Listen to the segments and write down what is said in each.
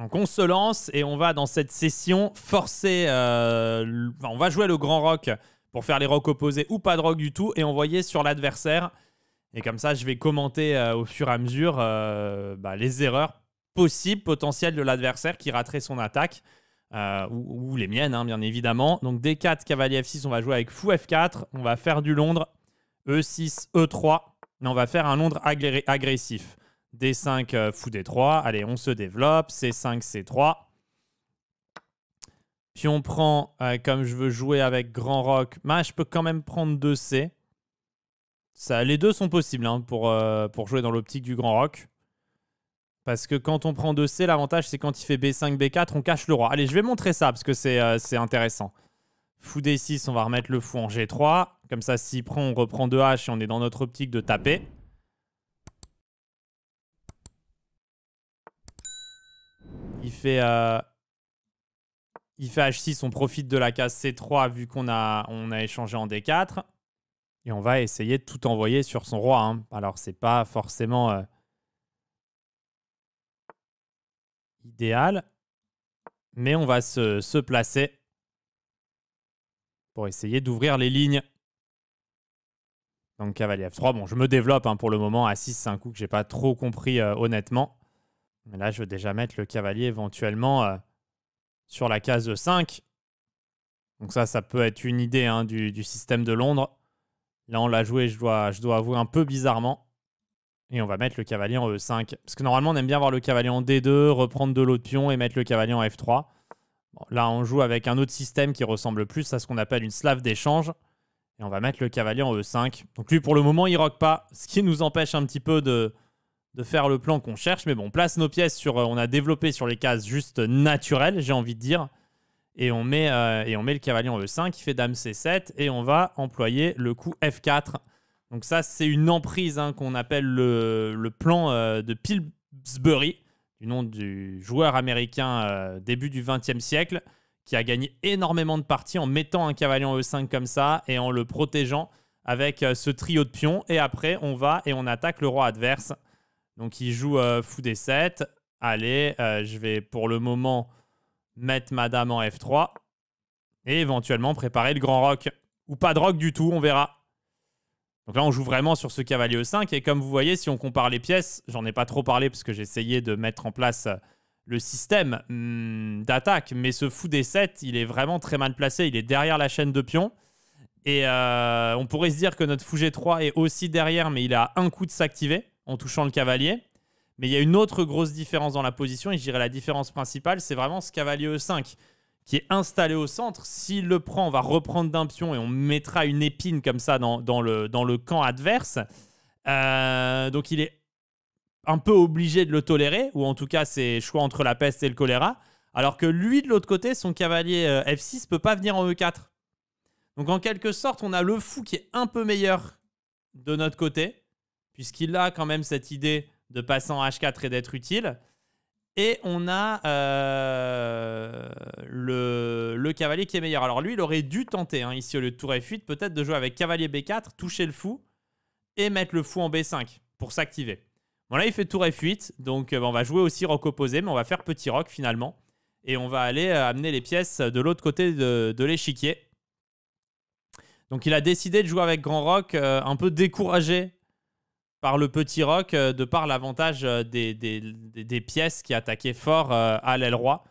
Donc on se lance et on va dans cette session forcer. Euh, on va jouer le grand rock pour faire les rocs opposés ou pas de rock du tout et envoyer sur l'adversaire. Et comme ça, je vais commenter euh, au fur et à mesure euh, bah, les erreurs possibles, potentielles de l'adversaire qui raterait son attaque. Ou, les miennes, hein, bien évidemment. Donc D4, cavalier F6, on va jouer avec fou F4. On va faire du Londres. E6, E3. Mais on va faire un Londres agressif. D5 fou D3. Allez, on se développe. C5, C3. Puis on prend, euh, comme je veux jouer avec Grand Rock, bah, je peux quand même prendre 2C. Ça, les deux sont possibles hein, pour, euh, pour jouer dans l'optique du Grand Rock. Parce que quand on prend 2C, l'avantage c'est quand il fait B5, B4, on cache le roi. Allez, je vais montrer ça parce que c'est euh, intéressant. Fou D6, on va remettre le fou en G3. Comme ça, s'il prend, on reprend 2H et on est dans notre optique de taper. Il fait, euh, il fait H6, on profite de la case C3 vu qu'on a, on a échangé en D4. Et on va essayer de tout envoyer sur son roi. Hein. Alors, c'est pas forcément euh, idéal. Mais on va se, placer pour essayer d'ouvrir les lignes. Donc cavalier F3, bon, je me développe hein, pour le moment. A6, c'est un coup que j'ai pas trop compris euh, honnêtement. Mais là, je veux déjà mettre le cavalier éventuellement euh, sur la case e 5. Donc ça, ça peut être une idée hein, du, système de Londres. Là, on l'a joué, je dois, je dois avouer, un peu bizarrement. Et on va mettre le cavalier en E5. Parce que normalement, on aime bien voir le cavalier en D2, reprendre de l'autre pion et mettre le cavalier en F3. là, on joue avec un autre système qui ressemble plus à ce qu'on appelle une slave d'échange. Et on va mettre le cavalier en E5. Donc lui, pour le moment, il rock pas. Ce qui nous empêche un petit peu de, de faire le plan qu'on cherche. Mais bon, on place nos pièces sur. Euh, on a développé sur les cases juste naturelles, j'ai envie de dire. Et on, met, euh, et on met le cavalier en E5, qui fait dame C7, et on va employer le coup F4. Donc, ça, c'est une emprise hein, qu'on appelle le, plan euh, de Pillsbury, du nom du joueur américain début du XXe siècle, qui a gagné énormément de parties en mettant un cavalier en E5 comme ça et en le protégeant avec ce trio de pions. Et après, on va et on attaque le roi adverse. Donc il joue euh, fou des 7. Allez, euh, je vais pour le moment mettre madame en F3 et éventuellement préparer le grand rock. Ou pas de rock du tout, on verra. Donc là, on joue vraiment sur ce cavalier E5. Et comme vous voyez, si on compare les pièces, j'en ai pas trop parlé parce que j'essayais de mettre en place euh, le système hmm, d'attaque. Mais ce fou des 7, il est vraiment très mal placé. Il est derrière la chaîne de pions. Et on pourrait se dire que notre fou G3 est aussi derrière, mais il a un coup de s'activer en touchant le cavalier. Mais il y a une autre grosse différence dans la position, et je dirais la différence principale, c'est vraiment ce cavalier E5 qui est installé au centre. S'il le prend, on va reprendre d'un pion et on mettra une épine comme ça dans, le, dans le, camp adverse. Euh, donc il est un peu obligé de le tolérer, ou en tout cas c'est choix entre la peste et le choléra. Alors que lui, de l'autre côté, son cavalier euh, F6 peut pas venir en E4. Donc en quelque sorte, on a le fou qui est un peu meilleur de notre côté, puisqu'il a quand même cette idée de passer en H4 et d'être utile. Et on a euh, le, cavalier qui est meilleur. Alors lui, il aurait dû tenter, hein, ici au lieu de tour F8, peut-être de jouer avec cavalier B4, toucher le fou et mettre le fou en B5 pour s'activer. Bon là, il fait tour F8, donc euh, on va jouer aussi rock opposé, mais on va faire petit rock finalement. Et on va aller euh, amener les pièces de l'autre côté de, de l'échiquier. Donc il a décidé de jouer avec grand roc, un peu découragé par le petit rock, euh, de par l'avantage euh, des, des, pièces qui attaquaient fort euh, à l'aile roi.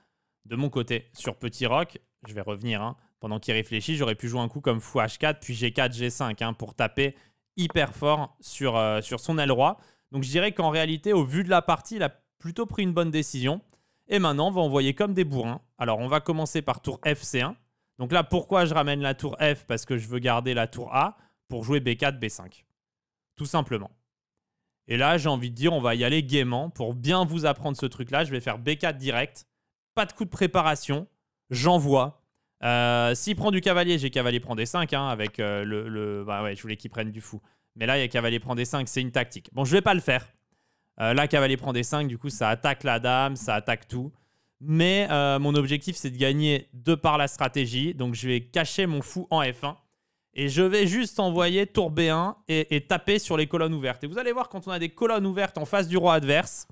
De mon côté, sur petit rock, je vais revenir, hein. pendant qu'il réfléchit, j'aurais pu jouer un coup comme fou h4, puis g4, g5, hein, pour taper hyper fort sur, sur son aile roi. Donc je dirais qu'en réalité, au vu de la partie, il a plutôt pris une bonne décision. Et maintenant, on va envoyer comme des bourrins. Alors on va commencer par tour f, c1. Donc là, pourquoi je ramène la tour f Parce que je veux garder la tour a pour jouer b4, b5. Tout simplement. Et là, j'ai envie de dire, on va y aller gaiement. Pour bien vous apprendre ce truc-là, je vais faire B4 direct. Pas de coup de préparation. J'envoie. Euh, s'il prend du cavalier, j'ai cavalier prend des hein, 5 avec euh, le, le, Bah ouais, je voulais qu'il prenne du fou. Mais là, il y a cavalier prend des 5, c'est une tactique. Bon, je vais pas le faire. Euh, là, cavalier prend des 5, du coup, ça attaque la dame, ça attaque tout. Mais mon objectif, c'est de gagner de par la stratégie. Donc, je vais cacher mon fou en F1 et je vais juste envoyer tour B1 et, taper sur les colonnes ouvertes. Et vous allez voir, quand on a des colonnes ouvertes en face du roi adverse,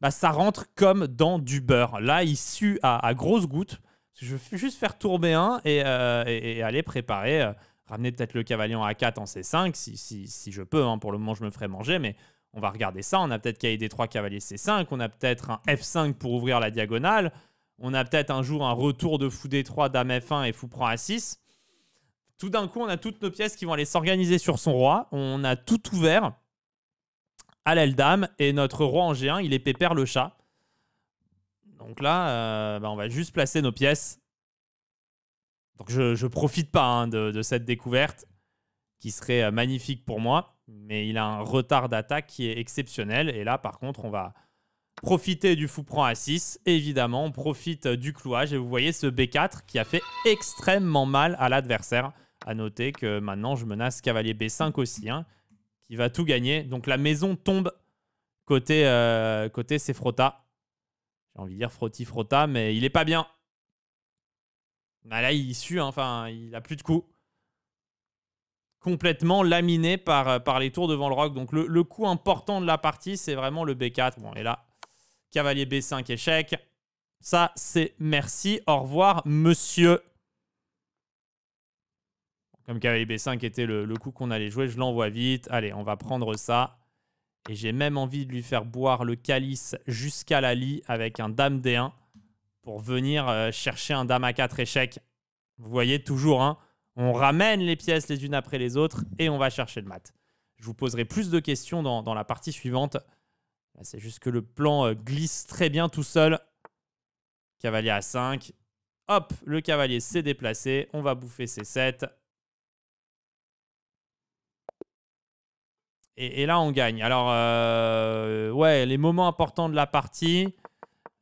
bah, ça rentre comme dans du beurre. Là, il sue à, à grosses gouttes. Je vais juste faire tour B1 euh, et, aller préparer, euh, ramener peut-être le cavalier en A4 en C5, si, si, si je peux. Hein. Pour le moment, je me ferai manger, mais on va regarder ça. On a peut-être kd 3 cavalier C5, on a peut-être un F5 pour ouvrir la diagonale, on a peut-être un jour un retour de fou D3, dame F1 et fou prend A6. Tout d'un coup, on a toutes nos pièces qui vont aller s'organiser sur son roi. On a tout ouvert à d'âme Et notre roi en G1, il est Pépère le chat. Donc là, euh, bah, on va juste placer nos pièces. Donc je, je profite pas hein, de, de, cette découverte qui serait euh, magnifique pour moi. Mais il a un retard d'attaque qui est exceptionnel. Et là, par contre, on va profiter du fou prend à 6. Évidemment, on profite euh, du clouage. Et vous voyez ce B4 qui a fait extrêmement mal à l'adversaire. À noter que maintenant, je menace cavalier B5 aussi, hein, qui va tout gagner. Donc la maison tombe côté, euh, côté c'est Frotta. J'ai envie de dire Frotti Frotta, mais il est pas bien. Ah, là, il sue, hein, enfin, il a plus de coups. Complètement laminé par, euh, par les tours devant le roc. Donc le, le coup important de la partie, c'est vraiment le B4. Bon, et là, cavalier B5 échec. Ça, c'est merci. Au revoir, monsieur comme b 5 était le, coup qu'on allait jouer, je l'envoie vite. Allez, on va prendre ça. Et j'ai même envie de lui faire boire le calice jusqu'à la lit avec un dame D1 pour venir euh, chercher un dame à 4 échec. Vous voyez, toujours, hein, on ramène les pièces les unes après les autres et on va chercher le mat. Je vous poserai plus de questions dans, la partie suivante. C'est juste que le plan euh, glisse très bien tout seul. Cavalier a 5. Hop, le cavalier s'est déplacé. On va bouffer ses 7. Et, là, on gagne. Alors, euh, ouais, les moments importants de la partie.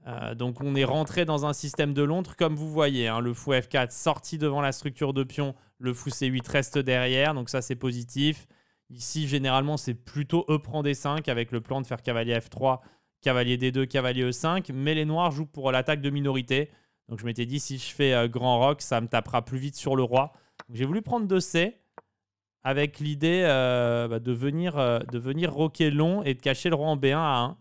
Euh, donc, on est rentré dans un système de Londres, comme vous voyez. Hein. le fou F4 sorti devant la structure de pion, le fou C8 reste derrière. Donc, ça, c'est positif. Ici, généralement, c'est plutôt E prend D5 avec le plan de faire cavalier F3, cavalier D2, cavalier E5. Mais les noirs jouent pour l'attaque de minorité. Donc, je m'étais dit, si je fais euh, grand rock, ça me tapera plus vite sur le roi. J'ai voulu prendre 2C avec l'idée euh, bah, de, venir, euh, de venir roquer long et de cacher le roi en B1 à 1.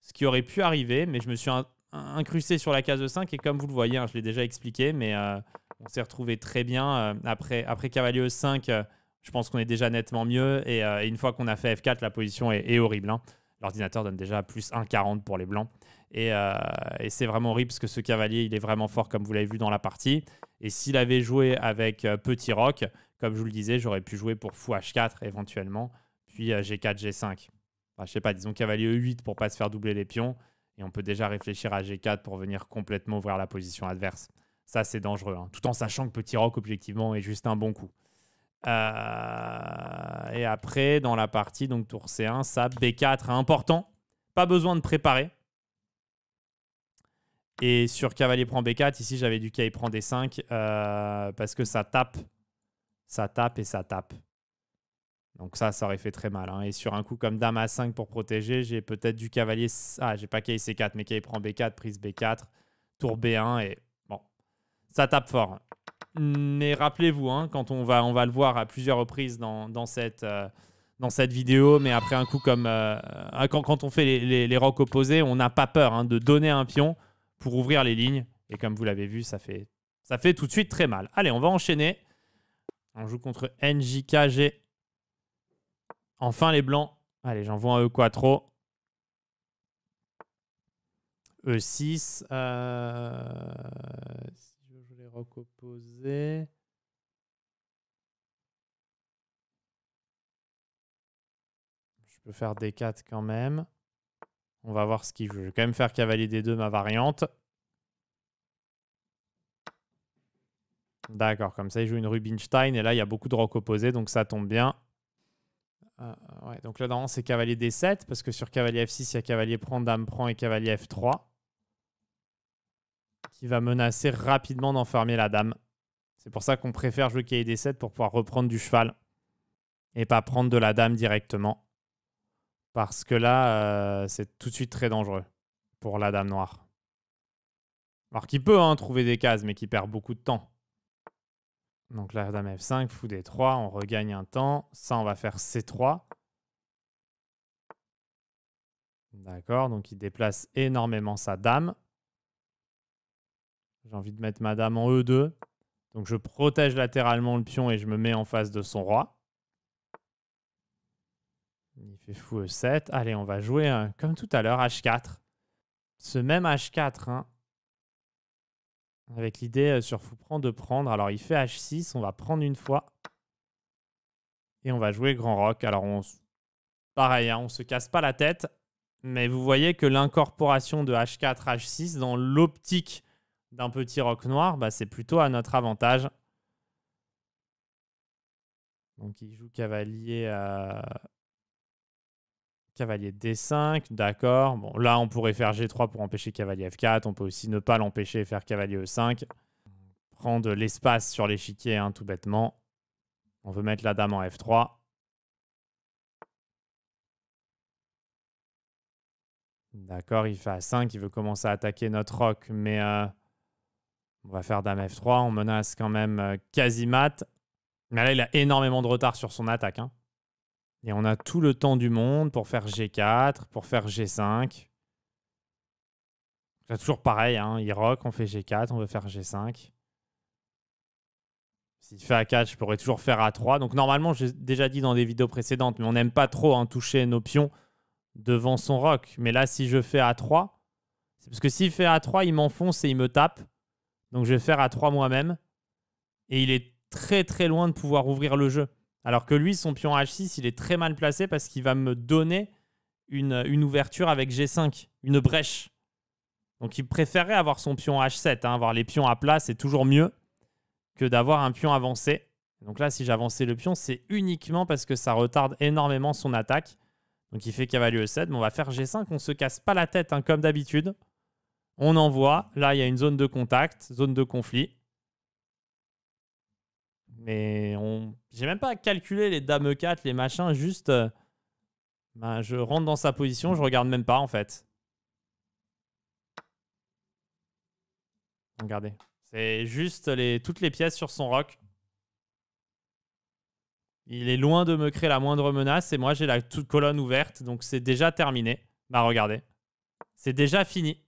Ce qui aurait pu arriver, mais je me suis incrusté sur la case de 5 et comme vous le voyez, hein, je l'ai déjà expliqué, mais euh, on s'est retrouvé très bien. après, après cavalier E5, je pense qu'on est déjà nettement mieux et, une fois qu'on a fait F4, la position est, horrible. Hein. L'ordinateur donne déjà plus 1,40 pour les blancs. Et, c'est vraiment horrible parce que ce cavalier, il est vraiment fort, comme vous l'avez vu dans la partie. Et s'il avait joué avec Petit Roc, comme je vous le disais, j'aurais pu jouer pour fou H4 éventuellement, puis G4, G5. Je je sais pas, disons cavalier E8 pour pas se faire doubler les pions. Et on peut déjà réfléchir à G4 pour venir complètement ouvrir la position adverse. Ça, c'est dangereux. Hein, tout en sachant que Petit Rock, objectivement, est juste un bon coup. Euh, et après, dans la partie, donc tour C1, ça, B4, important. Pas besoin de préparer. Et sur cavalier prend B4, ici, j'avais du cahier prend D5 euh, parce que ça tape ça tape et ça tape. Donc ça, ça aurait fait très mal. Hein. Et sur un coup comme Dame à 5 pour protéger, j'ai peut-être du cavalier... Ah, j'ai pas K C4, mais K prend B4, prise B4, tour B1 et... Bon, ça tape fort. Mais rappelez-vous, hein, quand on va, on va le voir à plusieurs reprises dans, cette... Euh, dans cette vidéo, mais après un coup comme... Euh, euh, quand, on fait les, les, rocs opposés, on n'a pas peur hein, de donner un pion pour ouvrir les lignes. Et comme vous l'avez vu, ça fait, ça fait tout de suite très mal. Allez, on va enchaîner. On joue contre NJKG. Enfin, les blancs. Allez, j'envoie un E4. E6. Euh, je vais les recoposer. Je peux faire D4 quand même. On va voir ce qu'il joue. Je vais quand même faire cavalier D2 ma variante. D'accord, comme ça, il joue une Rubinstein, et là, il y a beaucoup de rocs opposés, donc ça tombe bien. Euh, euh, ouais, donc là, normalement, c'est cavalier D7, parce que sur cavalier F6, il y a cavalier prend, dame prend et cavalier F3, qui va menacer rapidement d'enfermer la dame. C'est pour ça qu'on préfère jouer cavalier D7 pour pouvoir reprendre du cheval, et pas prendre de la dame directement. Parce que là, euh, c'est tout de suite très dangereux pour la dame noire. Alors qu'il peut hein, trouver des cases, mais qui perd beaucoup de temps. Donc la dame F5, fou D3, on regagne un temps. Ça, on va faire C3. D'accord, donc il déplace énormément sa dame. J'ai envie de mettre ma dame en E2. Donc je protège latéralement le pion et je me mets en face de son roi. Il fait fou E7. Allez, on va jouer hein, comme tout à l'heure, H4. Ce même H4, hein, avec l'idée euh, sur prend, de prendre. Alors il fait H6, on va prendre une fois. Et on va jouer Grand Rock. Alors on... pareil, hein, on se casse pas la tête. Mais vous voyez que l'incorporation de H4, H6 dans l'optique d'un petit roc noir, bah, c'est plutôt à notre avantage. Donc il joue cavalier euh, Cavalier D5, d'accord. Bon, là, on pourrait faire G3 pour empêcher cavalier F4. On peut aussi ne pas l'empêcher et faire cavalier E5. Prendre l'espace sur l'échiquier, hein, tout bêtement. On veut mettre la dame en F3. D'accord, il fait A5, il veut commencer à attaquer notre roc, mais euh, on va faire dame F3. On menace quand même quasi euh, mat. Mais là, il a énormément de retard sur son attaque. Hein. Et on a tout le temps du monde pour faire G4, pour faire G5. C'est toujours pareil, hein. il rock, on fait G4, on veut faire G5. S'il fait A4, je pourrais toujours faire A3. Donc normalement, j'ai déjà dit dans des vidéos précédentes, mais on n'aime pas trop hein, toucher nos pions devant son rock. Mais là, si je fais A3, c'est parce que s'il fait A3, il m'enfonce et il me tape. Donc je vais faire A3 moi-même. Et il est très très loin de pouvoir ouvrir le jeu. Alors que lui, son pion H6, il est très mal placé parce qu'il va me donner une, ouverture avec G5, une brèche. Donc il préférait avoir son pion H7, hein. avoir les pions à plat, c'est toujours mieux que d'avoir un pion avancé. Donc là, si j'avançais le pion, c'est uniquement parce que ça retarde énormément son attaque. Donc il fait cavalier E7, mais on va faire G5, on se casse pas la tête hein, comme d'habitude. On envoie, là il y a une zone de contact, zone de conflit. Mais on... j'ai même pas calculé les dames 4, les machins, juste. Euh, ben, je rentre dans sa position, je regarde même pas en fait. Regardez. C'est juste les... toutes les pièces sur son rock. Il est loin de me créer la moindre menace et moi j'ai la toute colonne ouverte, donc c'est déjà terminé. Bah regardez. C'est déjà fini.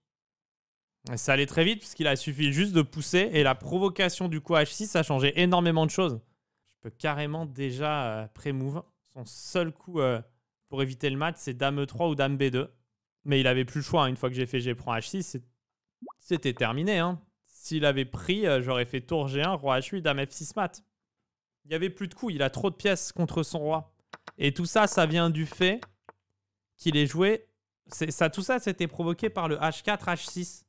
Ça allait très vite puisqu'il a suffi juste de pousser et la provocation du coup H6 a changé énormément de choses. Je peux carrément déjà euh, pré-move. Son seul coup euh, pour éviter le match, c'est Dame E3 ou Dame B2. Mais il n'avait plus le choix. Hein. Une fois que j'ai fait G prend H6, c'était terminé. Hein. S'il avait pris, euh, j'aurais fait tour G1, roi H8, Dame F6 mat. Il n'y avait plus de coups. Il a trop de pièces contre son roi. Et tout ça, ça vient du fait qu'il ait joué. ça, tout ça, c'était provoqué par le H4, H6.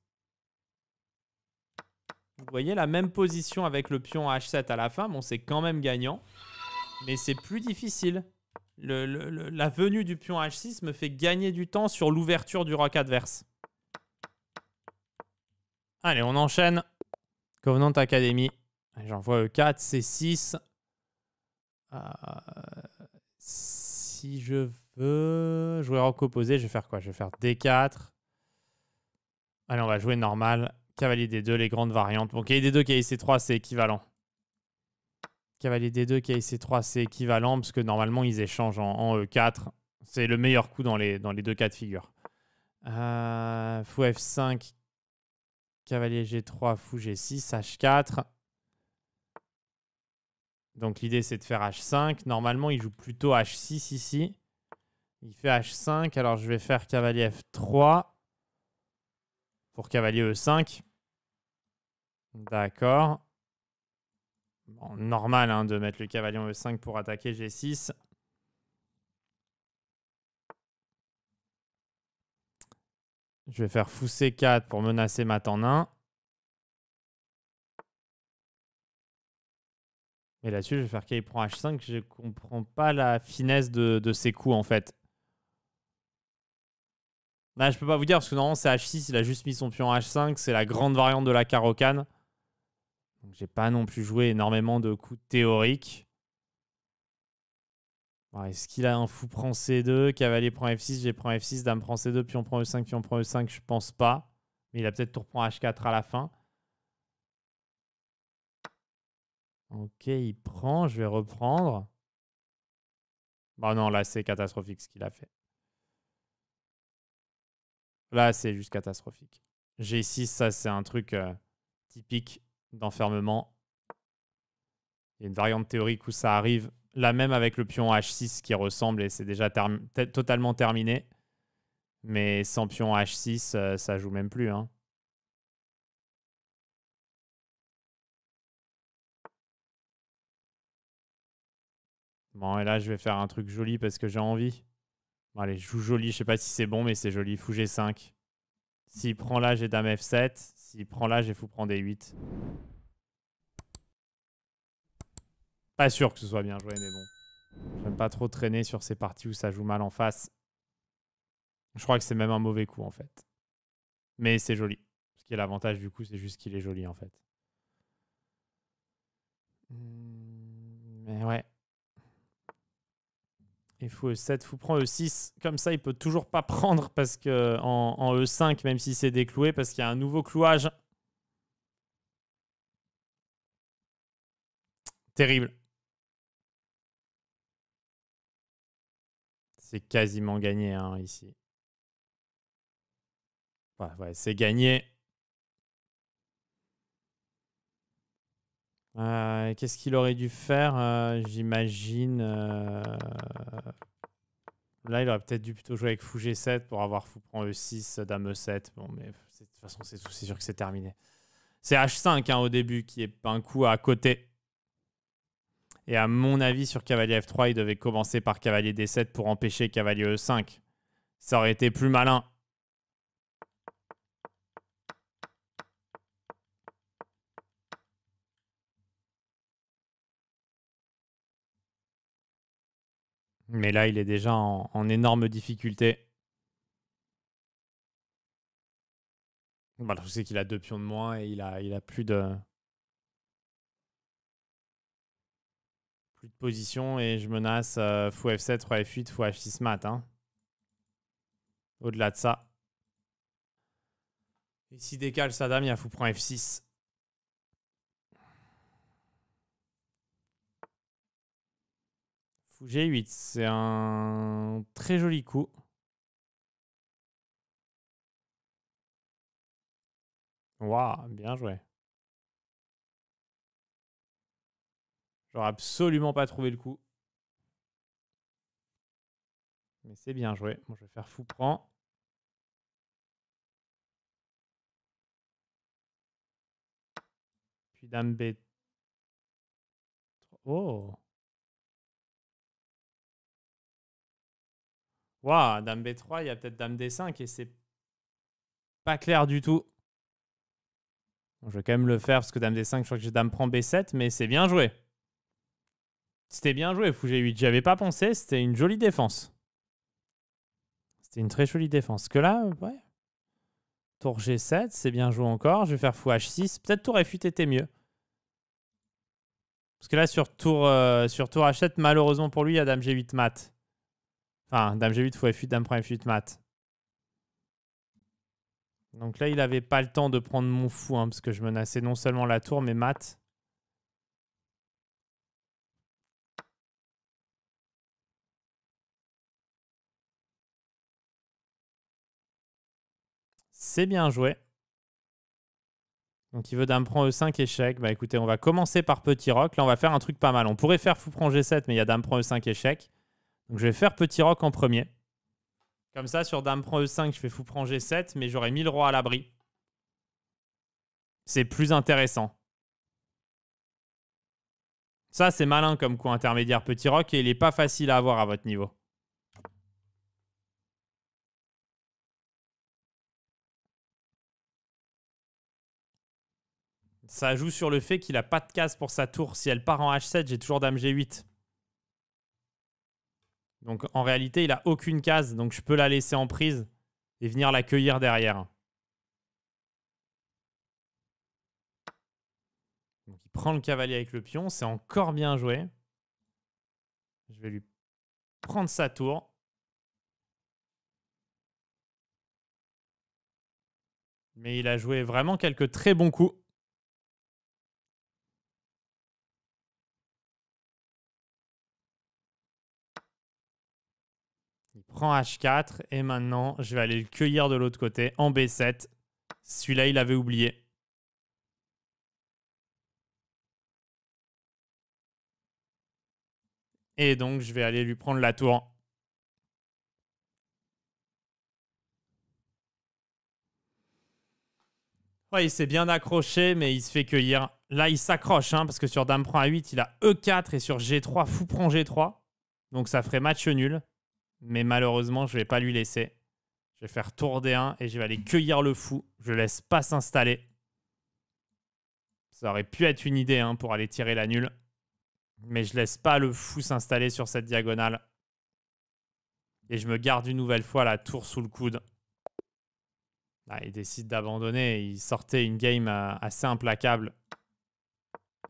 Vous voyez la même position avec le pion H7 à la fin. Bon, c'est quand même gagnant. Mais c'est plus difficile. la venue du pion H6 me fait gagner du temps sur l'ouverture du roc adverse. Allez, on enchaîne. Covenant Academy. J'envoie E4, C6. si je veux jouer roc opposé, je vais faire quoi Je vais faire D4. Allez, on va jouer normal. Cavalier D2, les grandes variantes. Bon, Cavalier D2, Cavalier C3, c'est équivalent. Cavalier D2, Cavalier C3, c'est équivalent parce que normalement, ils échangent en, E4. E c'est le meilleur coup dans les, dans les deux cas de figure. Euh, fou F5, Cavalier G3, fou G6, H4. Donc l'idée, c'est de faire H5. Normalement, il joue plutôt H6 ici. Il fait H5. Alors, je vais faire Cavalier F3 pour Cavalier E5. D'accord. Bon, normal hein, de mettre le cavalier en E5 pour attaquer G6. Je vais faire fou C4 pour menacer mat en 1. Et là-dessus, je vais faire k prend H5. Je comprends pas la finesse de, de ses coups en fait. Là, je peux pas vous dire parce que normalement c'est H6, il a juste mis son pion H5, c'est la grande variante de la carocane j'ai pas non plus joué énormément de coups théoriques. Est-ce qu'il a un fou prend C2, cavalier prend F6, j'ai prend F6, dame prend C2, puis on prend E5, puis on prend E5, je pense pas. Mais il a peut-être tour prend H4 à la fin. Ok, il prend, je vais reprendre. Bah non, là c'est catastrophique ce qu'il a fait. Là c'est juste catastrophique. G6, ça c'est un truc euh, typique d'enfermement. Il y a une variante théorique où ça arrive. La même avec le pion H6 qui ressemble et c'est déjà totalement terminé. Mais sans pion H6, euh, ça joue même plus. Hein. Bon, et là, je vais faire un truc joli parce que j'ai envie. allez, je joue joli. Je sais pas si c'est bon, mais c'est joli. Fou G5. S'il prend là, j'ai dame F7. S'il prend là, j'ai fou prendre des 8. Pas sûr que ce soit bien joué, mais bon. J'aime pas trop traîner sur ces parties où ça joue mal en face. Je crois que c'est même un mauvais coup, en fait. Mais c'est joli. Ce qui est l'avantage du coup, c'est juste qu'il est joli, en fait. Hmm, mais ouais, il faut E7, il faut prendre E6. Comme ça, il peut toujours pas prendre parce que en, E5, e même si c'est décloué, parce qu'il y a un nouveau clouage. Terrible. C'est quasiment gagné hein, ici. Ouais, ouais, c'est gagné. Euh, qu'est-ce qu'il aurait dû faire euh, J'imagine. Euh, là, il aurait peut-être dû plutôt jouer avec Fou G7 pour avoir Fou prend E6, e Dame E7. Bon, mais de toute façon, c'est sûr que c'est terminé. C'est H5 hein, au début qui est un coup à côté. Et à mon avis, sur cavalier F3, il devait commencer par cavalier D7 pour empêcher cavalier E5. Ça aurait été plus malin. Mais là, il est déjà en, énorme difficulté. je sais qu'il a deux pions de moins et il a, plus de. Plus de position et je menace euh, fou F7, roi F8, fou H6 mat. Hein. Au-delà de ça. Et s'il décale sa il a fou prend F6. Fou G8, c'est un très joli coup. Waouh, bien joué. J'aurais absolument pas trouvé le coup. Mais c'est bien joué. Bon, je vais faire fou prend. Puis dame B. Oh Waouh, Dame B3, il y a peut-être Dame D5 et c'est pas clair du tout. je vais quand même le faire parce que Dame D5, je crois que Dame prend B7, mais c'est bien joué. C'était bien joué, Fou G8. j'avais pas pensé, c'était une jolie défense. C'était une très jolie défense. Que là, ouais. Tour G7, c'est bien joué encore. Je vais faire Fou H6. Peut-être Tour F8 était mieux. Parce que là, sur Tour, euh, sur tour H7, malheureusement pour lui, il y a Dame G8 mat. Enfin, Dame G8 fou F8, Dame prend F8 mat. Donc là, il n'avait pas le temps de prendre mon fou, hein, parce que je menaçais non seulement la tour, mais mat. C'est bien joué. Donc il veut dame prend E5 échec. Bah écoutez, on va commencer par petit Rock. Là, on va faire un truc pas mal. On pourrait faire fou prend G7, mais il y a dame prend E5 échec. Donc je vais faire petit roc en premier. Comme ça, sur dame prend E5, je fais fou prend G7, mais j'aurai mis le roi à l'abri. C'est plus intéressant. Ça, c'est malin comme coup intermédiaire petit roc et il n'est pas facile à avoir à votre niveau. Ça joue sur le fait qu'il n'a pas de case pour sa tour. Si elle part en H7, j'ai toujours dame G8. Donc en réalité, il n'a aucune case, donc je peux la laisser en prise et venir la cueillir derrière. Donc il prend le cavalier avec le pion, c'est encore bien joué. Je vais lui prendre sa tour. Mais il a joué vraiment quelques très bons coups. prend H4 et maintenant je vais aller le cueillir de l'autre côté en B7. Celui-là, il avait oublié. Et donc, je vais aller lui prendre la tour. il s'est bien accroché, mais il se fait cueillir. Là, il s'accroche, hein, parce que sur Dame prend A8, il a E4 et sur G3, fou prend G3. Donc, ça ferait match nul mais malheureusement, je ne vais pas lui laisser. Je vais faire tour d 1 et je vais aller cueillir le fou. Je laisse pas s'installer. Ça aurait pu être une idée hein, pour aller tirer la nulle. Mais je laisse pas le fou s'installer sur cette diagonale. Et je me garde une nouvelle fois la tour sous le coude. Ah, il décide d'abandonner. Il sortait une game euh, assez implacable.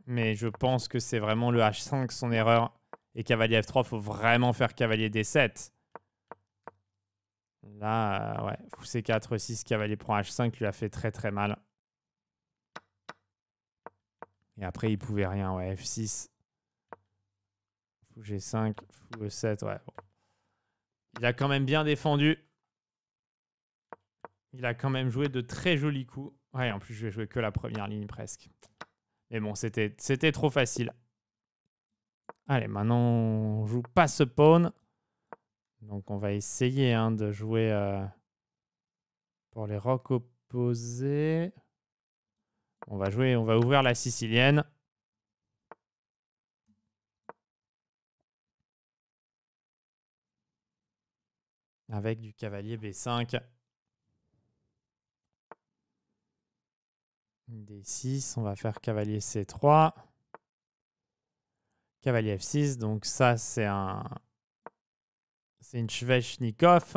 Mais je pense que c'est vraiment le H5 son erreur. Et cavalier F3, faut vraiment faire cavalier D7. Là, euh, ouais, fou C4, 6 cavalier prend H5 lui a fait très très mal. Et après, il pouvait rien, ouais, F6. Fou G5, fou E7, ouais. Il a quand même bien défendu. Il a quand même joué de très jolis coups. Ouais, en plus, je vais jouer que la première ligne presque. Mais bon, c'était trop facile. Allez, maintenant, on joue pas ce pawn. Donc on va essayer hein, de jouer euh, pour les rocs opposés. On va jouer, on va ouvrir la sicilienne. Avec du cavalier B5. D6, on va faire cavalier C3. Cavalier F6, donc ça c'est un, c'est une chevechnikov.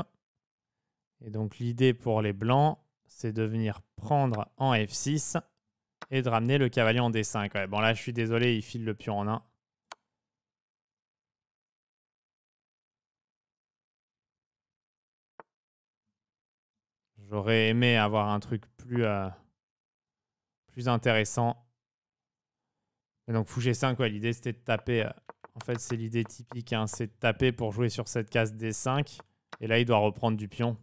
Et donc l'idée pour les blancs, c'est de venir prendre en F6 et de ramener le cavalier en D5. bon là, je suis désolé, il file le pion en 1. J'aurais aimé avoir un truc plus, euh, plus intéressant. Et donc, fou G5, l'idée c'était de taper euh, en fait, c'est l'idée typique, hein. c'est de taper pour jouer sur cette case D5. Et là, il doit reprendre du pion.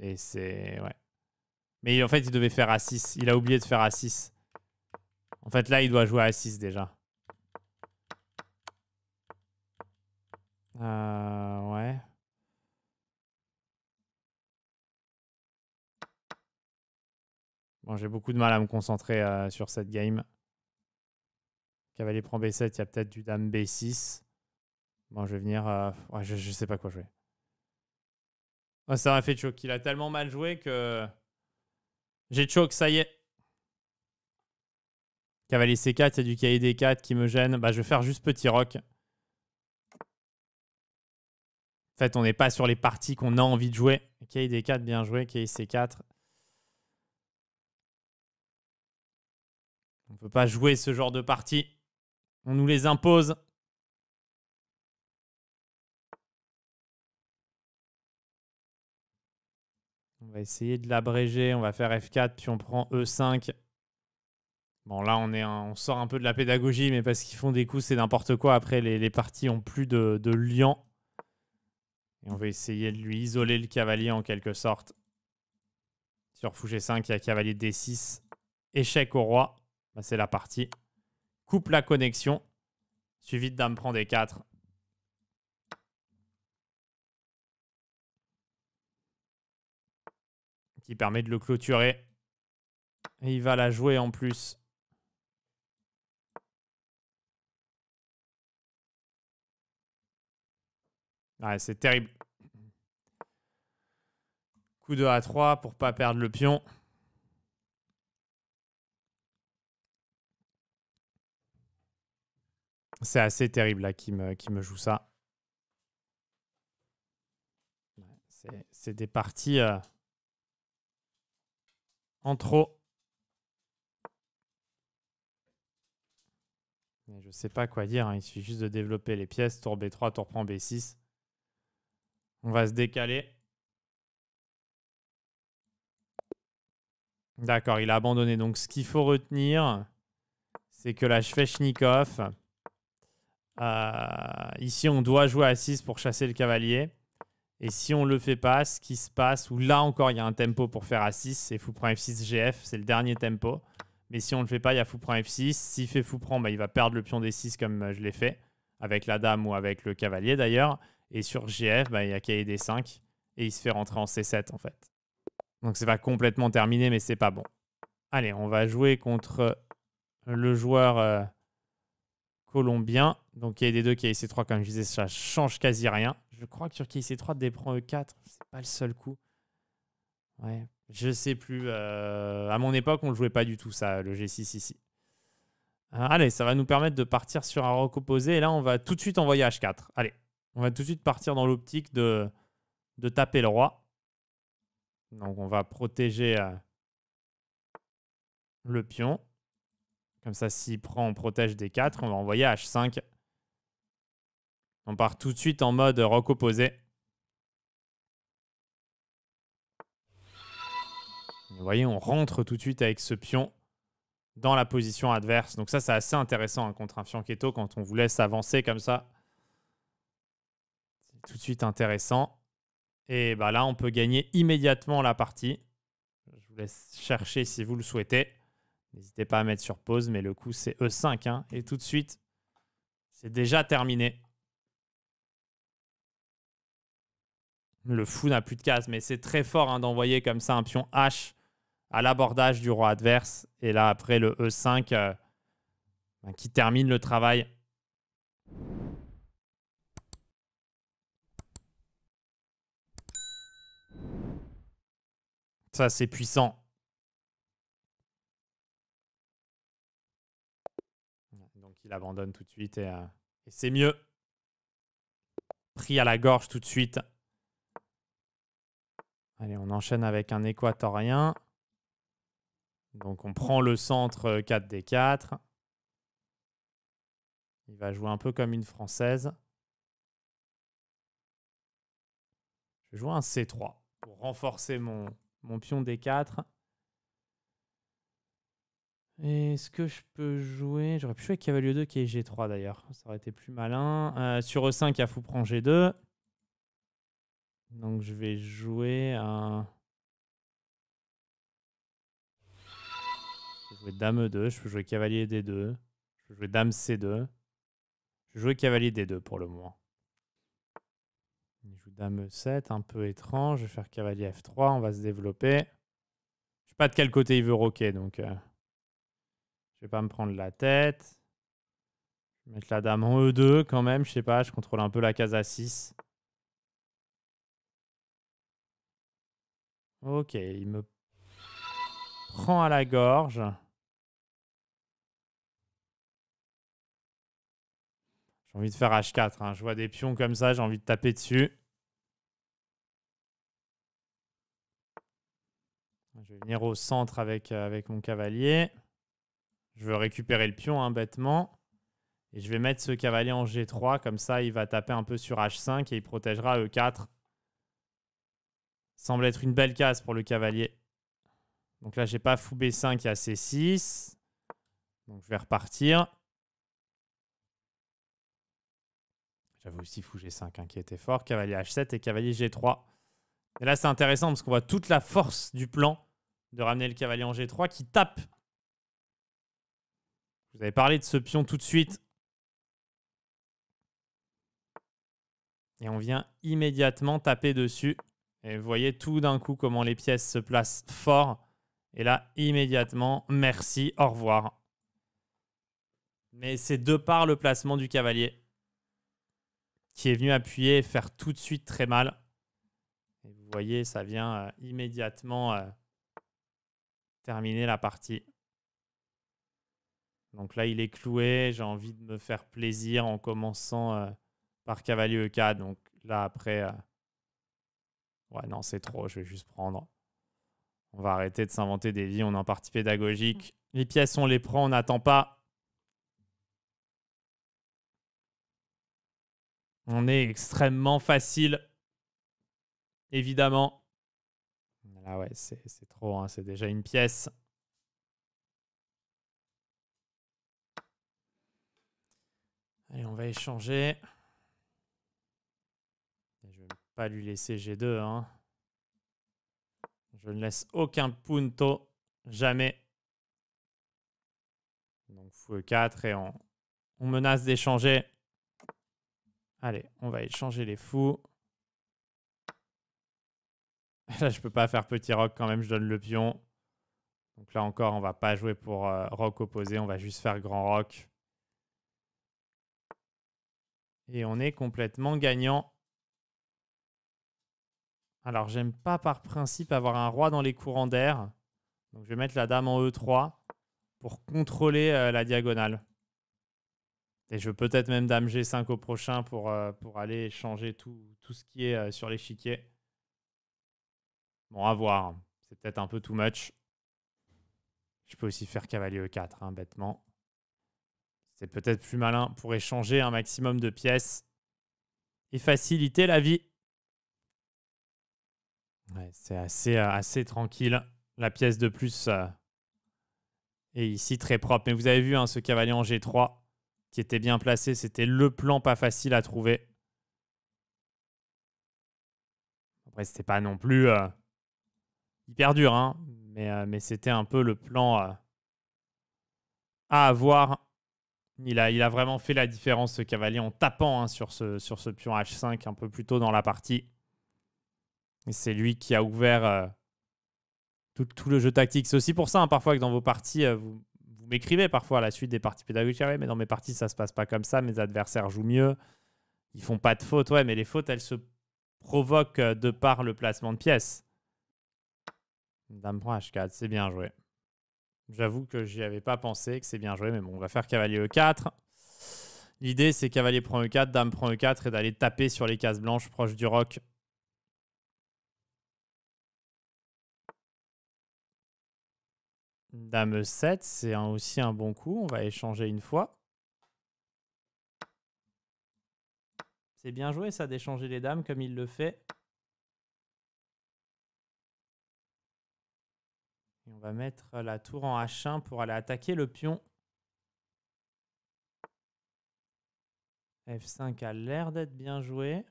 Et c'est... Ouais. Mais en fait, il devait faire A6. Il a oublié de faire A6. En fait, là, il doit jouer A6 déjà. Euh, ouais. Bon, j'ai beaucoup de mal à me concentrer euh, sur cette game. Cavalier prend B7, il y a peut-être du Dame B6. Bon, je vais venir. Euh, je, sais pas quoi jouer. ça m'a fait choke. Il a tellement mal joué que. J'ai choke, ça y est. Cavalier C4, il y a du cahier D4 qui me gêne. Bah, je vais faire juste petit rock. En fait, on n'est pas sur les parties qu'on a envie de jouer. kd D4, bien joué. Cahier C4. On ne peut pas jouer ce genre de partie. On nous les impose. On va essayer de l'abréger. On va faire F4, puis on prend E5. Bon, là, on, est on sort un peu de la pédagogie, mais parce qu'ils font des coups, c'est n'importe quoi. Après, les, parties ont plus de, de liant. Et on va essayer de lui isoler le cavalier en quelque sorte. Sur fou 5 il y a cavalier D6. Échec au roi. Bah, c'est la partie coupe la connexion, suivi de Dame prend des 4. Qui permet de le clôturer. Et il va la jouer en plus. Ouais, c'est terrible. Coup de A3 pour pas perdre le pion. C'est assez terrible là qui me, joue ça. C'est des parties euh, en trop. Mais je sais pas quoi dire, hein. il suffit juste de développer les pièces. Tour B3, tour prend B6. On va se décaler. D'accord, il a abandonné. Donc ce qu'il faut retenir, c'est que la Shveshnikov, euh, ici, on doit jouer à 6 pour chasser le cavalier. Et si on le fait pas, ce qui se passe, ou là encore, il y a un tempo pour faire à 6, c'est fou prend F6 GF, c'est le dernier tempo. Mais si on le fait pas, il y a fou prend F6. S'il fait fou prend, bah, il va perdre le pion des 6 comme euh, je l'ai fait, avec la dame ou avec le cavalier d'ailleurs. Et sur GF, bah, il y a cahier D5 et il se fait rentrer en C7 en fait. Donc c'est pas complètement terminé, mais c'est pas bon. Allez, on va jouer contre le joueur euh, colombien. Donc il y a des deux qui a essayé 3 comme je disais, ça change quasi rien. Je crois que sur essayé 3 déprend E4, c'est pas le seul coup. Ouais, je sais plus. Euh, à mon époque, on le jouait pas du tout, ça, le G6 ici. Euh, allez, ça va nous permettre de partir sur un roc opposé. Et là, on va tout de suite envoyer H4. Allez, on va tout de suite partir dans l'optique de, de taper le roi. Donc, on va protéger euh, le pion. Comme ça, s'il prend, on protège d 4. On va envoyer H5. On part tout de suite en mode rock opposé. Vous voyez, on rentre tout de suite avec ce pion dans la position adverse. Donc ça, c'est assez intéressant hein, contre un fianchetto quand on vous laisse avancer comme ça. C'est tout de suite intéressant. Et bah là, on peut gagner immédiatement la partie. Je vous laisse chercher si vous le souhaitez. N'hésitez pas à mettre sur pause, mais le coup c'est E5. Hein. et tout de suite, c'est déjà terminé. Le fou n'a plus de case, mais c'est très fort hein, d'envoyer comme ça un pion H à l'abordage du roi adverse. Et là, après le E5, euh, ben, qui termine le travail. Ça, c'est puissant. abandonne tout de suite euh, et, c'est mieux. Pris à la gorge tout de suite. Allez, on enchaîne avec un équatorien. Donc on prend le centre 4D4. Euh, Il va jouer un peu comme une française. Je joue un C3 pour renforcer mon, mon pion D4. Est-ce que je peux jouer J'aurais pu jouer Cavalier 2 qui est G3 d'ailleurs. Ça aurait été plus malin. Euh, sur E5, il y a fou prend G2. Donc je vais jouer un. Je vais jouer Dame E2. Je peux jouer Cavalier D2. Je peux jouer Dame C2. Je vais jouer Cavalier D2 pour le moment. Il joue Dame E7, un peu étrange. Je vais faire Cavalier F3. On va se développer. Je sais pas de quel côté il veut roquer donc. Euh, je vais pas me prendre la tête. Je vais mettre la dame en E2 quand même. Je sais pas, je contrôle un peu la case à 6. Ok, il me prend à la gorge. J'ai envie de faire H4. Hein. Je vois des pions comme ça, j'ai envie de taper dessus. Je vais venir au centre avec, euh, avec mon cavalier. Je veux récupérer le pion, hein, bêtement. Et je vais mettre ce cavalier en G3, comme ça il va taper un peu sur H5 et il protégera E4. Semble être une belle case pour le cavalier. Donc là, j'ai pas fou B5 à C6. Donc je vais repartir. J'avais aussi fou G5 hein, qui était fort, cavalier H7 et cavalier G3. Et là, c'est intéressant parce qu'on voit toute la force du plan de ramener le cavalier en G3 qui tape vous avez parlé de ce pion tout de suite. Et on vient immédiatement taper dessus. Et vous voyez tout d'un coup comment les pièces se placent fort. Et là, immédiatement, merci, au revoir. Mais c'est de par le placement du cavalier qui est venu appuyer et faire tout de suite très mal. Et vous voyez, ça vient euh, immédiatement euh, terminer la partie. Donc là, il est cloué. J'ai envie de me faire plaisir en commençant euh, par cavalier EK. Donc là, après. Euh, ouais, non, c'est trop. Je vais juste prendre. On va arrêter de s'inventer des vies. On est en partie pédagogique. Les pièces, on les prend. On n'attend pas. On est extrêmement facile. Évidemment. Là, ouais, c'est trop. Hein. C'est déjà une pièce. Et on va échanger. je ne vais pas lui laisser G2. Hein. Je ne laisse aucun punto. Jamais. Donc fou E4 et on, menace d'échanger. Allez, on va échanger les fous. Là, je ne peux pas faire petit rock quand même, je donne le pion. Donc là encore, on ne va pas jouer pour euh, rock opposé, on va juste faire grand rock. Et on est complètement gagnant. Alors, j'aime pas par principe avoir un roi dans les courants d'air. Donc, je vais mettre la dame en E3 pour contrôler euh, la diagonale. Et je veux peut-être même dame G5 au prochain pour, euh, pour aller changer tout, tout, ce qui est euh, sur l'échiquier. Bon, à voir. C'est peut-être un peu too much. Je peux aussi faire cavalier E4, hein, bêtement. C'est peut-être plus malin pour échanger un maximum de pièces et faciliter la vie. c'est assez, euh, assez tranquille. La pièce de plus est euh, ici très propre. Mais vous avez vu hein, ce cavalier en G3 qui était bien placé. C'était le plan pas facile à trouver. Après, c'était pas non plus euh, hyper dur, hein, mais, mais c'était un peu le plan à avoir il a, il a vraiment fait la différence, ce cavalier, en tapant hein, sur, ce, sur ce pion H5 un peu plus tôt dans la partie. Et c'est lui qui a ouvert euh, tout, le jeu tactique. C'est aussi pour ça, hein, parfois, que dans vos parties, euh, vous, m'écrivez parfois à la suite des parties pédagogiques. Ah mais dans mes parties, ça se passe pas comme ça. Mes adversaires jouent mieux. Ils font pas de fautes. Ouais, mais les fautes, elles se provoquent euh, de par le placement de pièces. Dame prend H4, c'est bien joué. J'avoue que j'y avais pas pensé, que c'est bien joué, mais bon, on va faire cavalier E4. L'idée, c'est cavalier prend E4, dame prend E4 et d'aller taper sur les cases blanches proches du roc. Dame 7 c'est aussi un bon coup. On va échanger une fois. C'est bien joué ça d'échanger les dames comme il le fait. on va mettre euh, la tour en H1 pour aller attaquer le pion. F5 a l'air d'être bien joué.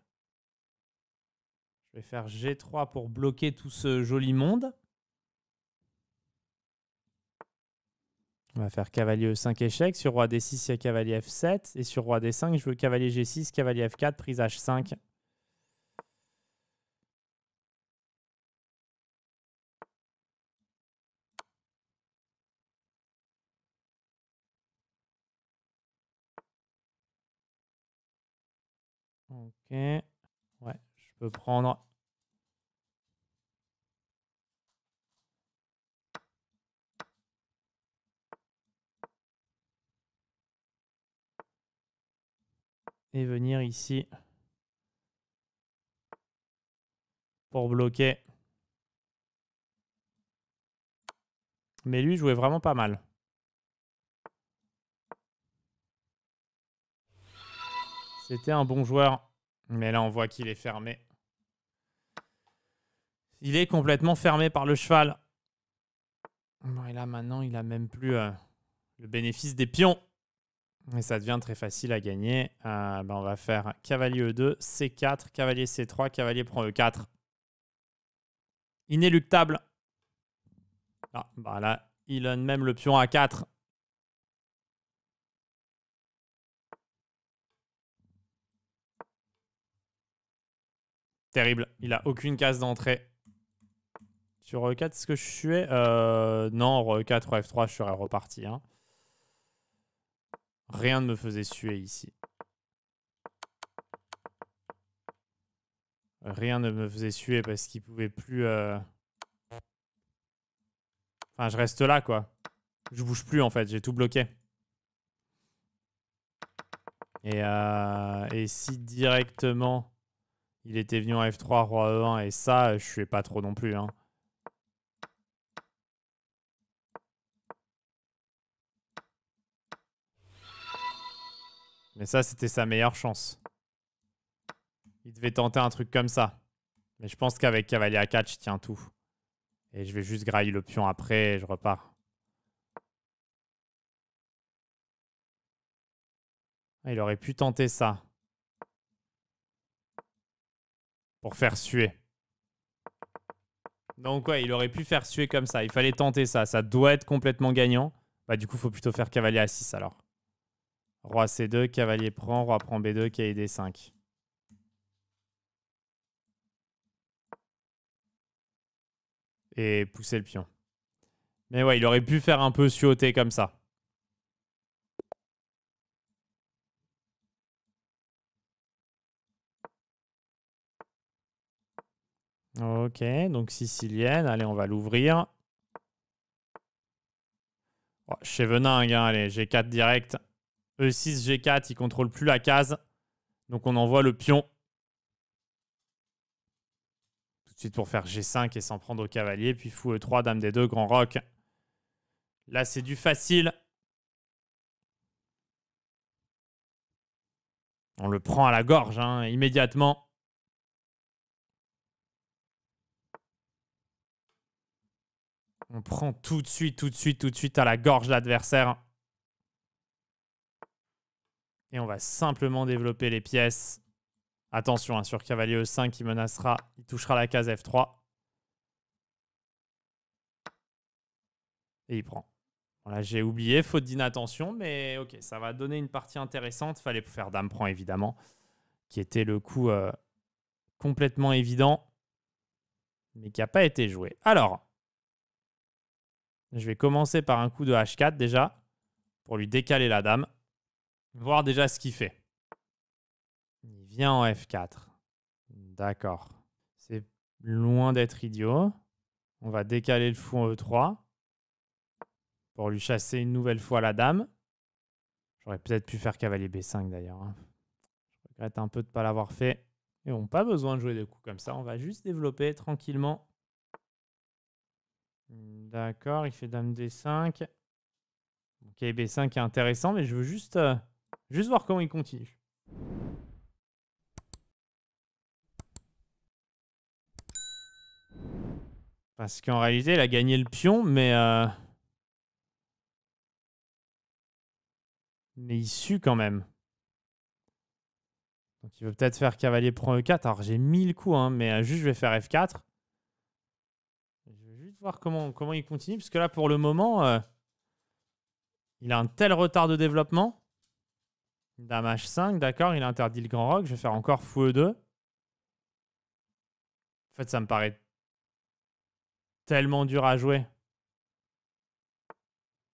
Je vais faire G3 pour bloquer tout ce joli monde. On va faire cavalier E5 échec. Sur roi D6, il y a cavalier F7. Et sur roi D5, je veux cavalier G6, cavalier F4, prise H5. Ouais, je peux prendre. Et venir ici pour bloquer. Mais lui jouait vraiment pas mal. C'était un bon joueur. Mais là, on voit qu'il est fermé. Il est complètement fermé par le cheval. et là, maintenant, il n'a même plus euh, le bénéfice des pions. Et ça devient très facile à gagner. Euh, ben, on va faire cavalier E2, C4, cavalier C3, cavalier prend E4. Inéluctable. Ah, ben là, il donne même le pion A4. Terrible. Il a aucune case d'entrée. Sur E4, euh, est-ce que je suis euh, Non, E4 F3, je serais reparti. Hein. Rien ne me faisait suer ici. Rien ne me faisait suer parce qu'il pouvait plus... Euh, enfin, je reste là, quoi. Je bouge plus, en fait. J'ai tout bloqué. Et, Et si directement... Il était venu en F3, roi E1, et ça, euh, je suis pas trop non plus. Hein. Mais ça, c'était sa meilleure chance. Il devait tenter un truc comme ça. Mais je pense qu'avec cavalier à 4, je tiens tout. Et je vais juste grailler le pion après et je repars. Ah, il aurait pu tenter ça. pour faire suer. Donc ouais, il aurait pu faire suer comme ça. Il fallait tenter ça. Ça doit être complètement gagnant. Bah du coup, faut plutôt faire cavalier à 6 alors. Roi C2, cavalier prend, roi prend B2, kd D5. Et pousser le pion. Mais ouais, il aurait pu faire un peu suoter comme ça. Ok, donc sicilienne. Allez, on va l'ouvrir. Oh, chez Vening, hein, allez, G4 direct. E6, G4, il contrôle plus la case. Donc on envoie le pion. Tout de suite pour faire G5 et s'en prendre au cavalier. Puis fou E3, dame des deux, grand roc. Là, c'est du facile. On le prend à la gorge, hein, immédiatement. On prend tout de suite, tout de suite, tout de suite à la gorge l'adversaire. Et on va simplement développer les pièces. Attention hein, sur cavalier E5 qui menacera, il touchera la case F3. Et il prend. Voilà, j'ai oublié, faute d'inattention, mais ok, ça va donner une partie intéressante. Fallait faire dame prend évidemment, qui était le coup euh, complètement évident, mais qui n'a pas été joué. Alors, je vais commencer par un coup de H4 déjà, pour lui décaler la dame, voir déjà ce qu'il fait. Il vient en F4. D'accord. C'est loin d'être idiot. On va décaler le fou en E3 pour lui chasser une nouvelle fois la dame. J'aurais peut-être pu faire cavalier B5 d'ailleurs. Hein. Je regrette un peu de ne pas l'avoir fait. Et on pas besoin de jouer des coups comme ça. On va juste développer tranquillement Mmh, d'accord, il fait dame D5. Ok, B5 est intéressant, mais je veux juste, euh, juste voir comment il continue. Parce qu'en réalité, il a gagné le pion, mais... Euh, mais il sue quand même. Donc il veut peut-être faire cavalier prend E4. Alors j'ai 1000 coups, hein, mais euh, juste je vais faire F4 comment, comment il continue, parce que là, pour le moment, euh, il a un tel retard de développement. Dame H5, d'accord, il interdit le grand rock. Je vais faire encore fou2. E en fait, ça me paraît tellement dur à jouer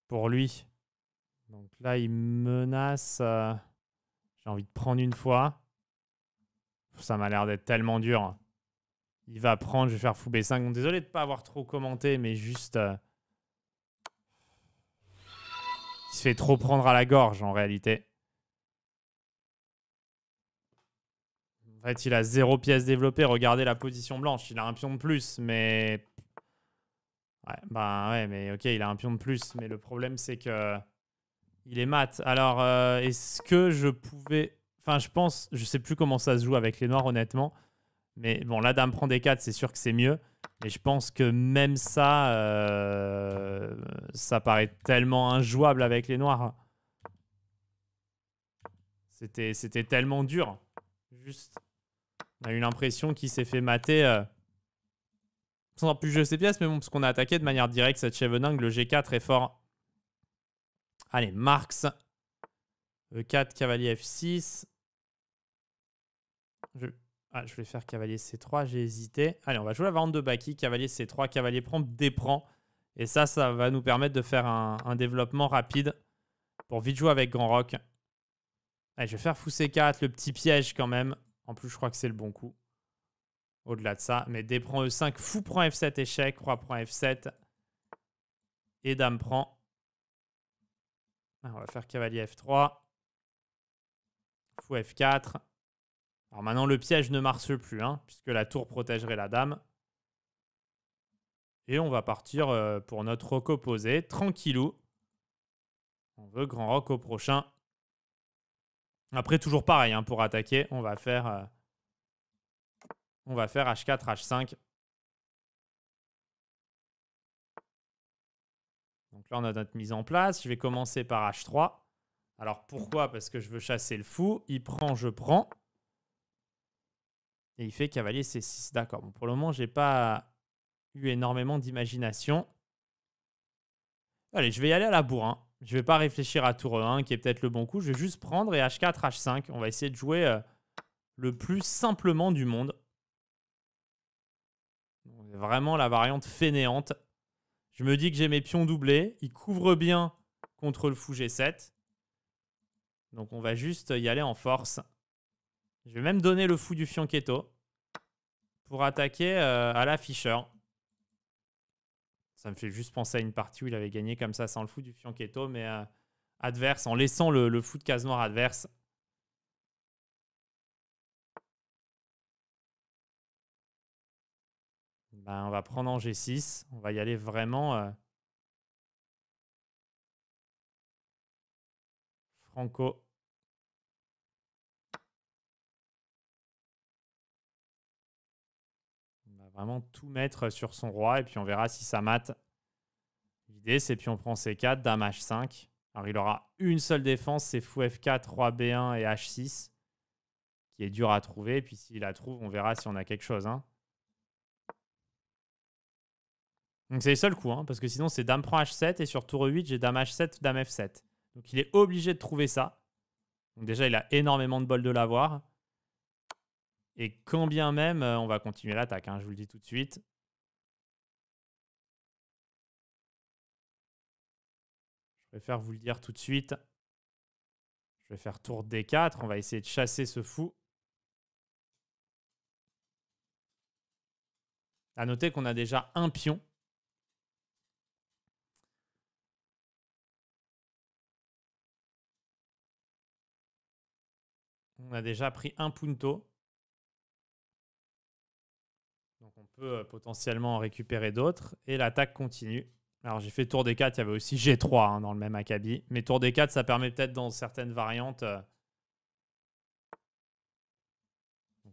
pour lui. Donc là, il menace. Euh, j'ai envie de prendre une fois. Ça m'a l'air d'être tellement dur il va prendre, je vais faire fou B5. désolé de ne pas avoir trop commenté, mais juste. Euh, il se fait trop prendre à la gorge en réalité. En fait, il a zéro pièce développée. Regardez la position blanche. Il a un pion de plus, mais. Ouais, bah ouais, mais ok, il a un pion de plus. Mais le problème, c'est que. Il est mat. Alors, euh, est-ce que je pouvais. Enfin, je pense. Je sais plus comment ça se joue avec les noirs, honnêtement. Mais bon, la dame prend des 4, c'est sûr que c'est mieux. Mais je pense que même ça, euh, ça paraît tellement injouable avec les noirs. C'était, tellement dur. Juste, on a eu l'impression qu'il s'est fait mater euh, sans plus jouer ses pièces, mais bon, parce qu'on a attaqué de manière directe cette chevening, le G4 est fort. Allez, Marx. E4, cavalier F6. Je ah, je vais faire cavalier C3, j'ai hésité. Allez, on va jouer la variante de Baki, cavalier C3, cavalier prend, déprend. Et ça, ça va nous permettre de faire un, développement rapide pour vite jouer avec Grand Rock. Allez, je vais faire fou C4, le petit piège quand même. En plus, je crois que c'est le bon coup. Au-delà de ça, mais déprend E5, fou prend F7, échec, roi prend F7. Et dame prend. Ah, on va faire cavalier F3. Fou F4. Alors maintenant, le piège ne marche plus, hein, puisque la tour protégerait la dame. Et on va partir euh, pour notre roc opposé, tranquillou. On veut grand roc au prochain. Après, toujours pareil, hein, pour attaquer, on va faire... Euh, on va faire H4, H5. Donc là, on a notre mise en place. Je vais commencer par H3. Alors pourquoi Parce que je veux chasser le fou. Il prend, je prends. Et il fait cavalier C6. D'accord. pour le moment, je n'ai pas eu énormément d'imagination. Allez, je vais y aller à la bourrin. Hein. Je vais pas réfléchir à tour 1 qui est peut-être le bon coup. Je vais juste prendre et H4, H5. On va essayer de jouer euh, le plus simplement du monde. Vraiment la variante fainéante. Je me dis que j'ai mes pions doublés. Ils couvrent bien contre le fou G7. Donc on va juste y aller en force. Je vais même donner le fou du Fianchetto pour attaquer à euh, à l'afficheur. Ça me fait juste penser à une partie où il avait gagné comme ça sans le fou du Fianchetto, mais euh, adverse, en laissant le, fou de case noire adverse. Ben, on va prendre en G6. On va y aller vraiment... Euh, Franco. Vraiment tout mettre sur son roi et puis on verra si ça mate. L'idée, c'est puis on prend C4, dame H5. Alors il aura une seule défense, c'est fou F4, roi B1 et H6, qui est dur à trouver. puis s'il la trouve, on verra si on a quelque chose. Hein. Donc c'est le seul coup hein, parce que sinon c'est dame prend H7 et sur tour 8, j'ai dame H7, dame F7. Donc il est obligé de trouver ça. Donc déjà, il a énormément de bol de l'avoir. Et quand bien même, euh, on va continuer l'attaque, hein, je vous le dis tout de suite. Je préfère vous le dire tout de suite. Je vais faire tour D4, on va essayer de chasser ce fou. À noter qu'on a déjà un pion. On a déjà pris un punto. Euh, potentiellement en récupérer d'autres. Et l'attaque continue. Alors j'ai fait tour des 4, il y avait aussi G3 hein, dans le même acabit. Mais tour des 4, ça permet peut-être dans certaines variantes. Euh,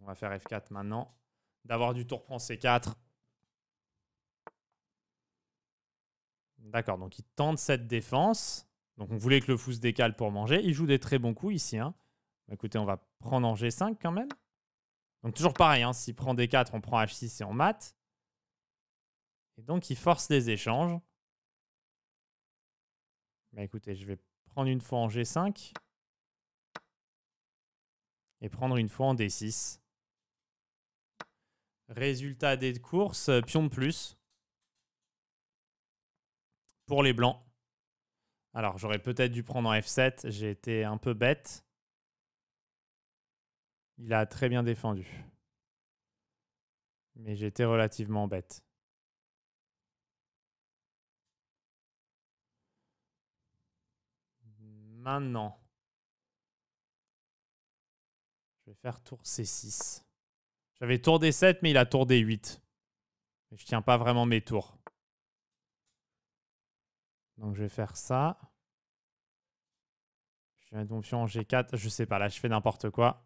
on va faire F4 maintenant. D'avoir du tour prend C4. D'accord, donc il tente cette défense. Donc on voulait que le fou se décale pour manger. Il joue des très bons coups ici. Hein. Bah, écoutez, on va prendre en G5 quand même. Donc toujours pareil, hein, s'il prend D4, on prend H6 et on mate. Et donc il force les échanges. Bah écoutez, je vais prendre une fois en G5. Et prendre une fois en D6. Résultat des courses, euh, pion de plus. Pour les blancs. Alors j'aurais peut-être dû prendre en F7, j'ai été un peu bête. Il a très bien défendu. Mais j'étais relativement bête. Maintenant, je vais faire tour C6. J'avais tour D7, mais il a tour D8. Mais je tiens pas vraiment mes tours. Donc je vais faire ça. Je vais mettre mon pion en G4. Je sais pas, là je fais n'importe quoi.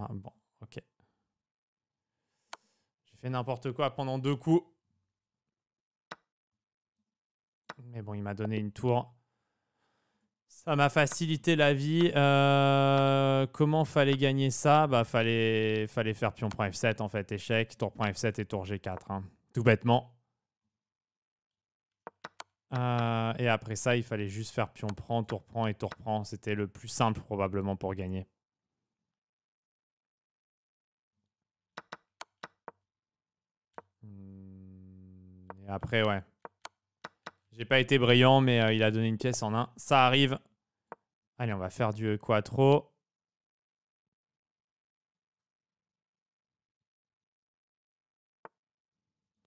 Ah bon, ok. J'ai fait n'importe quoi pendant deux coups. Mais bon, il m'a donné une tour. Ça m'a facilité la vie. Euh, comment fallait gagner ça Bah fallait, fallait faire pion prend F7 en fait, échec, tour prend F7 et tour G4. Hein, tout bêtement. Euh, et après ça, il fallait juste faire pion prend, tour prend et tour prend. C'était le plus simple probablement pour gagner. après, ouais. J'ai pas été brillant, mais euh, il a donné une pièce en un. Ça arrive. Allez, on va faire du quattro.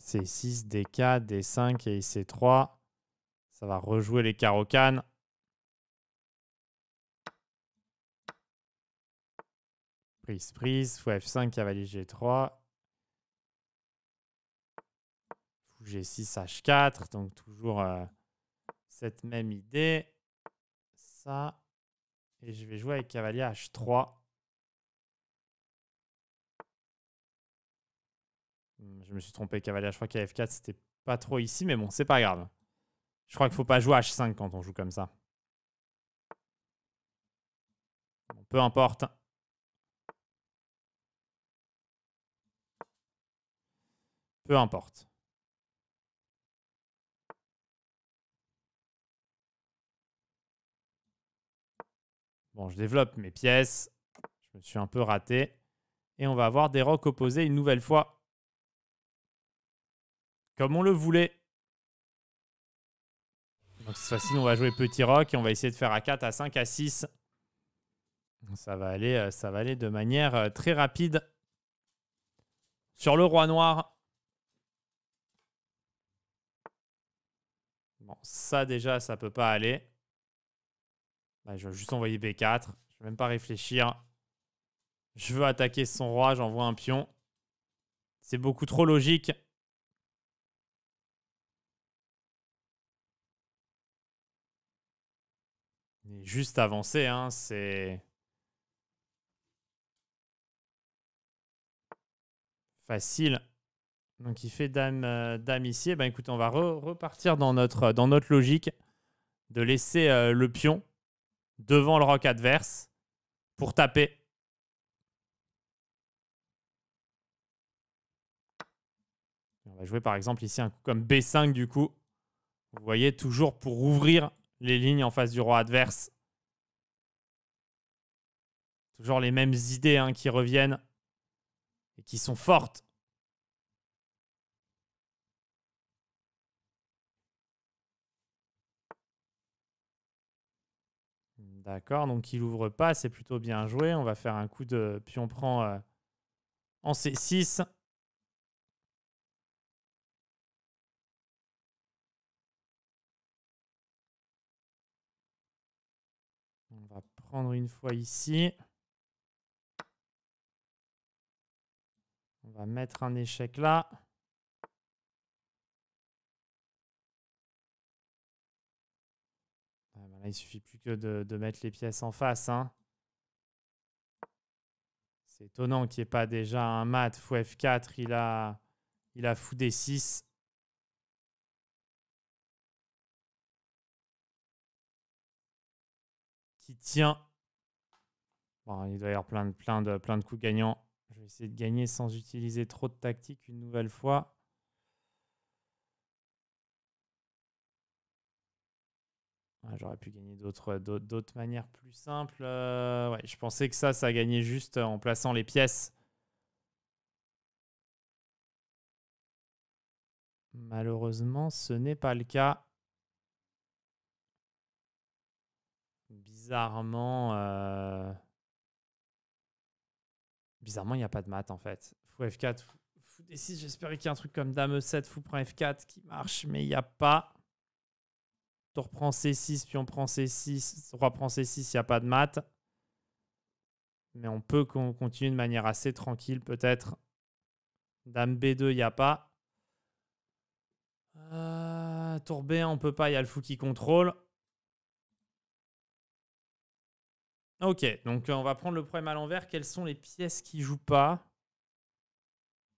C6, D4, D5 et c 3 Ça va rejouer les carocanes. Prise, prise, F5, cavalier G3, G6H4, donc toujours euh, cette même idée. Ça, et je vais jouer avec cavalier H3. Hmm, je me suis trompé, cavalier h crois qu'à F4, c'était pas trop ici, mais bon, c'est pas grave. Je crois qu'il faut pas jouer H5 quand on joue comme ça. peu importe. Peu importe. Bon, je développe mes pièces. Je me suis un peu raté. Et on va avoir des rocs opposés une nouvelle fois. Comme on le voulait. Donc cette fois-ci, on va jouer petit rock et on va essayer de faire à 4, à 5, à 6. Ça va aller, euh, ça va aller de manière euh, très rapide. Sur le roi noir. Bon, ça déjà, ça peut pas aller. Bah, je vais juste envoyer B4. Je ne vais même pas réfléchir. Je veux attaquer son roi, j'envoie un pion. C'est beaucoup trop logique. est juste avancer, hein, c'est... Facile. Donc il fait dame, euh, ici. Eh ben, écoute, on va repartir dans notre, dans notre logique de laisser euh, le pion devant le rock adverse pour taper. On va jouer par exemple ici un coup comme B5 du coup. Vous voyez, toujours pour ouvrir les lignes en face du roi adverse. Toujours les mêmes idées hein, qui reviennent et qui sont fortes. D'accord, donc il ouvre pas, c'est plutôt bien joué. On va faire un coup de pion prend euh, en C6. On va prendre une fois ici. On va mettre un échec là. il suffit plus que de, mettre les pièces en face. Hein. C'est étonnant qu'il n'y ait pas déjà un mat fou F4. Il a, il a fou D6. Qui tient. il doit y avoir plein de, plein, de, plein de coups gagnants. Je vais essayer de gagner sans utiliser trop de tactique une nouvelle fois. J'aurais pu gagner d'autres euh, manières plus simples. Euh, ouais, je pensais que ça, ça gagnait juste en plaçant les pièces. Malheureusement, ce n'est pas le cas. Bizarrement, euh, bizarrement, il n'y a pas de maths en fait. Fou F4, fou, D6, j'espérais qu'il y a un truc comme Dame E7, fou prend F4 qui marche, mais il n'y a pas. Tour prend C6, puis on prend C6, roi prend C6, il n'y a pas de mat. Mais on peut continuer de manière assez tranquille peut-être. Dame B2, il n'y a pas. Euh, tour B1, on peut pas, il y a le fou qui contrôle. Ok, donc euh, on va prendre le problème à l'envers. Quelles sont les pièces qui jouent pas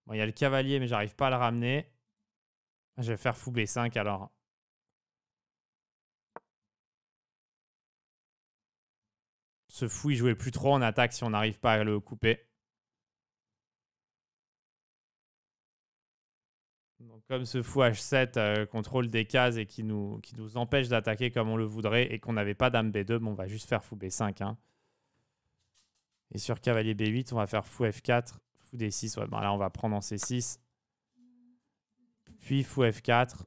Bon, il y a le cavalier, mais j'arrive pas à le ramener. Je vais faire fou B5 alors. Ce fou, il jouait plus trop en attaque si on n'arrive pas à le couper. Donc, comme ce fou H7 euh, contrôle des cases et qui nous, qui nous empêche d'attaquer comme on le voudrait et qu'on n'avait pas dame B2, on va juste faire fou B5. Hein. Et sur cavalier B8, on va faire fou F4, fou D6. Ouais, ben là, on va prendre en C6. Puis fou F4.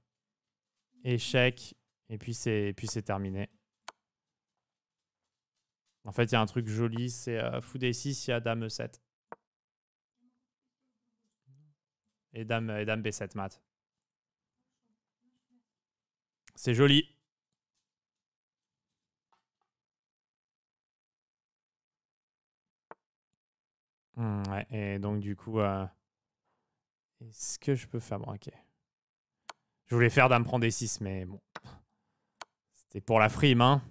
Échec. Et puis c'est terminé. En fait, il y a un truc joli, c'est euh, Fou D6, il y a Dame E7. Et Dame, et Dame B7 mat. C'est joli. Mmh, ouais. et donc du coup, euh, est-ce que je peux faire Je voulais faire Dame prend D6, mais bon. C'était pour la frime, hein.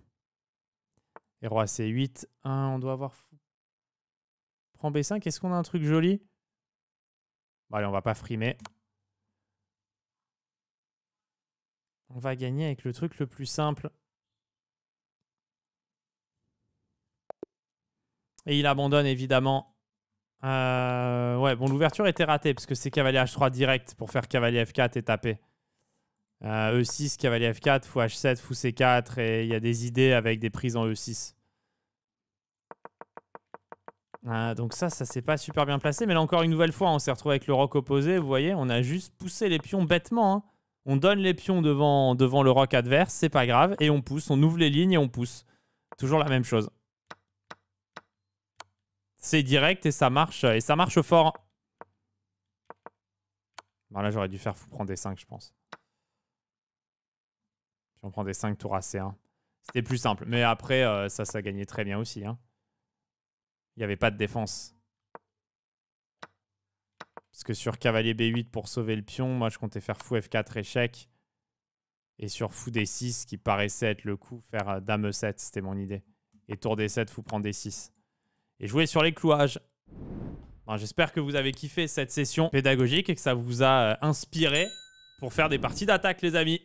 Et roi C8, 1, on doit avoir... Prends B5, est-ce qu'on a un truc joli Bon allez, on va pas frimer. On va gagner avec le truc le plus simple. Et il abandonne évidemment. Euh, ouais, bon, l'ouverture était ratée parce que c'est cavalier H3 direct pour faire cavalier F4 et taper. E6, cavalier F4, fou H7, fou C4, et il y a des idées avec des prises en E6. Ah, donc ça, ça s'est pas super bien placé. Mais là, encore une nouvelle fois, on s'est retrouvé avec le roc opposé. Vous voyez, on a juste poussé les pions bêtement. Hein. On donne les pions devant, devant le roc adverse, c'est pas grave. Et on pousse, on ouvre les lignes et on pousse. Toujours la même chose. C'est direct et ça marche, et ça marche fort. Bon, là, j'aurais dû faire fou prendre des 5, je pense on prend des 5 tours à C1. C'était plus simple. Mais après, euh, ça, ça gagnait très bien aussi. Hein. Il n'y avait pas de défense. Parce que sur cavalier B8 pour sauver le pion, moi je comptais faire fou F4 échec. Et sur fou D6 qui paraissait être le coup, faire euh, dame E7, c'était mon idée. Et tour D7, fou prend D6. Et jouer sur les clouages. Ben, j'espère que vous avez kiffé cette session pédagogique et que ça vous a euh, inspiré pour faire des parties d'attaque les amis.